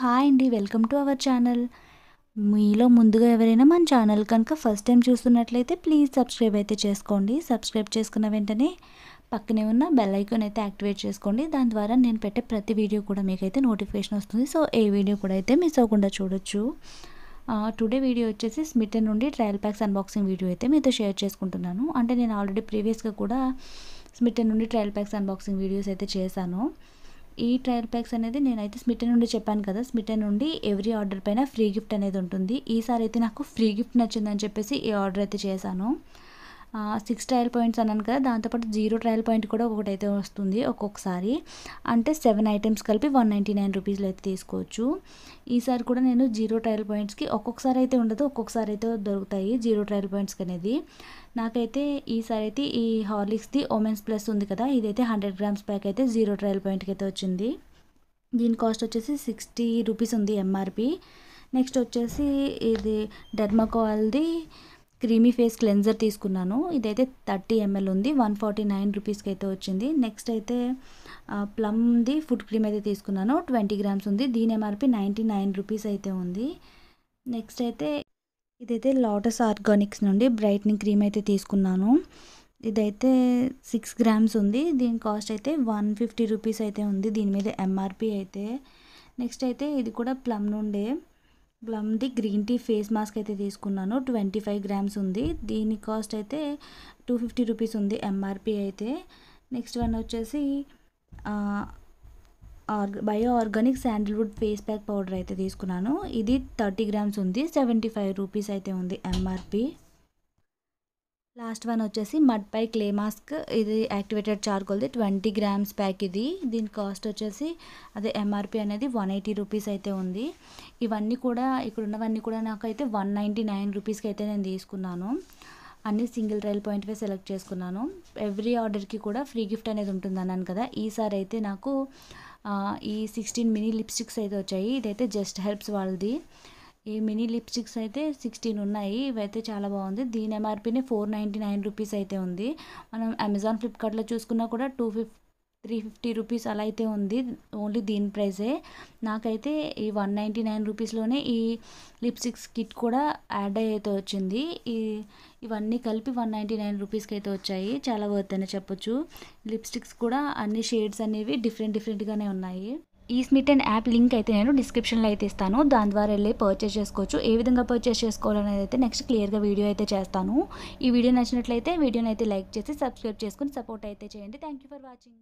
hi అండి welcome to our channel మీలో ముందుగా ఎవరైనా మన ఛానల్ కనుక ఫస్ట్ టైం చూస్తున్నట్లయితే ప్లీజ్ సబ్స్క్రైబ్ అయితే చేసుకోండి సబ్స్క్రైబ్ చేసుకున్న వెంటనే పక్కనే ఉన్న బెల్ ఐకాన్ అయితే యాక్టివేట్ చేసుకోండి దాని ద్వారా నేను పెట్టే ప్రతి వీడియో కూడా మీకైతే నోటిఫికేషన్ వస్తుంది సో ఏ వీడియో కూడా అయితే మిస్ అవ్వకుండా చూడొచ్చు టుడే వీడియో వచ్చేసి స్మిటన్ నుండి ట్రయల్ ప్యాక్స్ అన్బాక్సింగ్ వీడియో అయితే మీతో షేర్ చేసుకుంటున్నాను అంటే నేను ఆల్రెడీ ప్రీవియస్గా కూడా స్మిటన్ నుండి ట్రయల్ ప్యాక్స్ అన్బాక్సింగ్ వీడియోస్ అయితే చేశాను ఈ ట్రయల్ ప్యాక్స్ అనేది నేనైతే స్మిట నుండి చెప్పాను కదా స్మిట నుండి ఎవ్రీ ఆర్డర్ పైన ఫ్రీ గిఫ్ట్ అనేది ఉంటుంది ఈసారి అయితే నాకు ఫ్రీ గిఫ్ట్ నచ్చిందని చెప్పేసి ఈ ఆర్డర్ అయితే చేశాను సిక్స్ ట్రయల్ పాయింట్స్ అన్నాను కదా దాంతోపాటు జీరో ట్రయల్ పాయింట్ కూడా ఒకటి అయితే వస్తుంది ఒక్కొక్కసారి అంటే సెవెన్ ఐటమ్స్ కలిపి వన్ నైంటీ నైన్ రూపీస్లో అయితే తీసుకోవచ్చు ఈసారి కూడా నేను జీరో ట్రయల్ పాయింట్స్కి ఒక్కొక్కసారి అయితే ఉండదు ఒక్కొక్కసారి అయితే దొరుకుతాయి జీరో ట్రయల్ పాయింట్స్కి అనేది నాకైతే ఈసారి అయితే ఈ హార్లిక్స్ది ఓమెన్స్ ప్లస్ ఉంది కదా ఇదైతే హండ్రెడ్ గ్రామ్స్ ప్యాక్ అయితే జీరో ట్రయల్ పాయింట్కి అయితే వచ్చింది దీని కాస్ట్ వచ్చేసి సిక్స్టీ రూపీస్ ఉంది ఎంఆర్పి నెక్స్ట్ వచ్చేసి ఇది డెర్మకోవాల్ది క్రీమీ ఫేస్ క్లెన్జర్ తీసుకున్నాను ఇదైతే థర్టీ ఎంఎల్ ఉంది వన్ ఫార్టీ నైన్ రూపీస్కి అయితే వచ్చింది నెక్స్ట్ అయితే ప్లమ్ది ఫుడ్ క్రీమ్ అయితే తీసుకున్నాను ట్వంటీ గ్రామ్స్ ఉంది దీని ఎంఆర్పి నైంటీ నైన్ రూపీస్ అయితే ఉంది నెక్స్ట్ అయితే ఇదైతే లోటస్ ఆర్గానిక్స్ నుండి బ్రైట్నింగ్ క్రీమ్ అయితే తీసుకున్నాను ఇదైతే సిక్స్ గ్రామ్స్ ఉంది దీని కాస్ట్ అయితే వన్ ఫిఫ్టీ రూపీస్ అయితే ఉంది దీని మీద ఎంఆర్పి అయితే నెక్స్ట్ అయితే ఇది కూడా ప్లమ్ నుండే Plum green tea face mask అయితే తీసుకున్నాను ట్వంటీ ఫైవ్ గ్రామ్స్ ఉంది దీని కాస్ట్ అయితే టూ ఫిఫ్టీ రూపీస్ ఉంది ఎంఆర్పి అయితే నెక్స్ట్ వన్ వచ్చేసి bio organic sandalwood face pack powder అయితే తీసుకున్నాను ఇది థర్టీ గ్రామ్స్ ఉంది సెవెంటీ ఫైవ్ రూపీస్ అయితే ఉంది ఎంఆర్పి లాస్ట్ వన్ వచ్చేసి మడ్ పై క్లే మాస్క్ ఇది యాక్టివేటెడ్ చార్కోల్ది ట్వంటీ గ్రామ్స్ ప్యాక్ ఇది దీని కాస్ట్ వచ్చేసి అదే ఎంఆర్పి అనేది వన్ ఎయిటీ రూపీస్ అయితే ఉంది ఇవన్నీ కూడా ఇక్కడ ఉన్నవన్నీ కూడా నాకైతే వన్ నైంటీ నైన్ రూపీస్కి అయితే నేను తీసుకున్నాను అన్ని single rail point way select చేసుకున్నాను ఎవ్రీ ఆర్డర్కి కూడా ఫ్రీ గిఫ్ట్ అనేది ఉంటుంది అన్నాను కదా ఈసారి అయితే నాకు ఈ సిక్స్టీన్ మినీ లిప్స్టిక్స్ అయితే వచ్చాయి ఇదైతే జస్ట్ హెల్ప్స్ వాళ్ళది ఈ మినీ లిప్స్టిక్స్ అయితే సిక్స్టీన్ ఉన్నాయి ఇవైతే చాలా బాగుంది దీని ఎంఆర్పీని ఫోర్ నైంటీ నైన్ రూపీస్ అయితే ఉంది మనం అమెజాన్ ఫ్లిప్కార్ట్లో చూసుకున్నా కూడా టూ ఫిఫ్ త్రీ ఫిఫ్టీ రూపీస్ అలా అయితే ఉంది ఓన్లీ దీని ప్రైజే నాకైతే ఈ వన్ నైంటీ నైన్ రూపీస్లోనే ఈ లిప్స్టిక్స్ కిట్ కూడా యాడ్ అయితే వచ్చింది ఈ ఇవన్నీ కలిపి వన్ నైంటీ నైన్ రూపీస్కి అయితే వచ్చాయి చాలా వర్త్ అనే చెప్పొచ్చు లిప్స్టిక్స్ కూడా అన్ని షేడ్స్ అనేవి డిఫరెంట్ డిఫరెంట్గానే ఉన్నాయి ఈ స్మిట్ అండ్ యాప్ లింక్ అయితే నేను డిస్క్రిప్షన్లో అయితే ఇస్తాను దాని ద్వారా వెళ్ళి పర్చేస్ చేసుకోవచ్చు ఏ విధంగా పర్చేస్ చేసుకోవాలనేది అయితే నెక్స్ట్ క్లియర్గా వీడియో అయితే చేస్తాను ఈ వీడియో నచ్చినట్లయితే వీడియోని అయితే లైక్ చేసి సబ్స్క్రైబ్ చేసుకుని సపోర్ట్ అయితే చేయండి థ్యాంక్ యూ ఫర్ వాచింగ్